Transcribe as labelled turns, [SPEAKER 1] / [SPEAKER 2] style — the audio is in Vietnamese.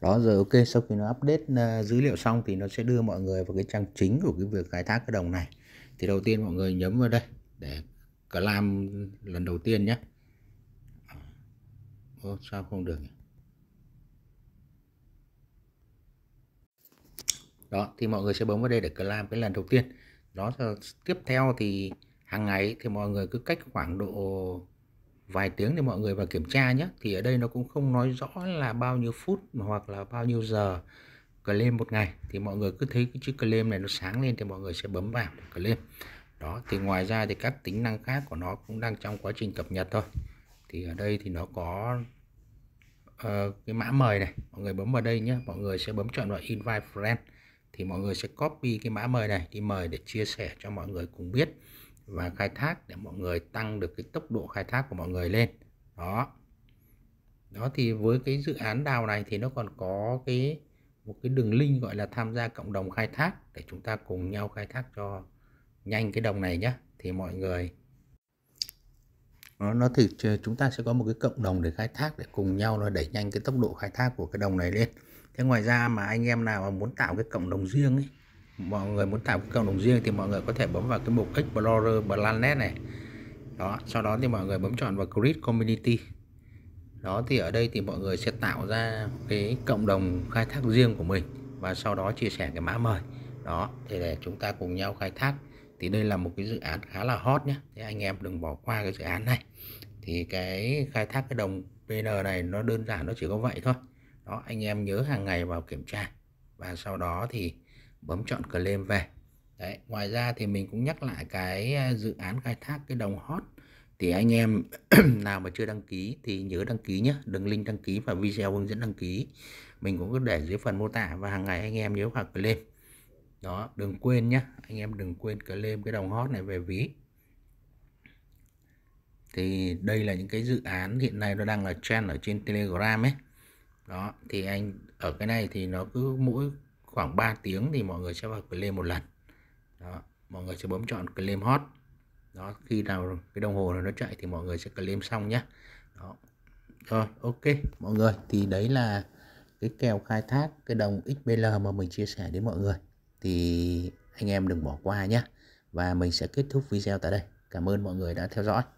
[SPEAKER 1] đó rồi ok sau khi nó update ờ, dữ liệu xong thì nó sẽ đưa mọi người vào cái trang chính của cái việc khai thác cái đồng này thì đầu tiên mọi người nhấn vào đây để làm lần đầu tiên nhé ờ, Ô, sao không được nhỉ? đó thì mọi người sẽ bấm vào đây để làm cái lần đầu tiên đó tiếp theo thì hàng ngày thì mọi người cứ cách khoảng độ vài tiếng để mọi người vào kiểm tra nhé thì ở đây nó cũng không nói rõ là bao nhiêu phút hoặc là bao nhiêu giờ claim một ngày thì mọi người cứ thấy cái chữ claim này nó sáng lên thì mọi người sẽ bấm vào claim đó thì ngoài ra thì các tính năng khác của nó cũng đang trong quá trình cập nhật thôi thì ở đây thì nó có uh, cái mã mời này mọi người bấm vào đây nhé mọi người sẽ bấm chọn vào invite friend thì mọi người sẽ copy cái mã mời này đi mời để chia sẻ cho mọi người cùng biết và khai thác để mọi người tăng được cái tốc độ khai thác của mọi người lên đó đó thì với cái dự án đào này thì nó còn có cái một cái đường link gọi là tham gia cộng đồng khai thác để chúng ta cùng nhau khai thác cho nhanh cái đồng này nhé thì mọi người nó, nó thì chúng ta sẽ có một cái cộng đồng để khai thác để cùng nhau nó đẩy nhanh cái tốc độ khai thác của cái đồng này lên thế ngoài ra mà anh em nào mà muốn tạo cái cộng đồng riêng ấy mọi người muốn tạo cái cộng đồng riêng thì mọi người có thể bấm vào cái mục Explorer Planet này đó sau đó thì mọi người bấm chọn vào Create Community đó thì ở đây thì mọi người sẽ tạo ra cái cộng đồng khai thác riêng của mình và sau đó chia sẻ cái mã mời đó thì để chúng ta cùng nhau khai thác thì đây là một cái dự án khá là hot nhé thế anh em đừng bỏ qua cái dự án này thì cái khai thác cái đồng PN này nó đơn giản nó chỉ có vậy thôi đó anh em nhớ hàng ngày vào kiểm tra và sau đó thì bấm chọn claim về Đấy, ngoài ra thì mình cũng nhắc lại cái ờ, dự án khai thác cái đồng hot thì anh em nào mà chưa đăng ký thì nhớ đăng ký nhé đường link đăng ký và video hướng dẫn đăng ký mình cũng có để dưới phần mô tả và hàng ngày anh em nhớ vào claim đó đừng quên nhé anh em đừng quên claim cái đồng hot này về ví thì đây là những cái dự án hiện nay nó đang là trend ở trên telegram ấy đó thì anh ở cái này thì nó cứ mỗi khoảng 3 tiếng thì mọi người sẽ vào claim một lần đó mọi người sẽ bấm chọn claim hot đó khi nào cái đồng hồ này nó chạy thì mọi người sẽ claim xong nhé đó rồi ok mọi người thì đấy là cái kèo khai thác cái đồng XBL mà mình chia sẻ đến mọi người thì anh em đừng bỏ qua nhé và mình sẽ kết thúc video tại đây cảm ơn mọi người đã theo dõi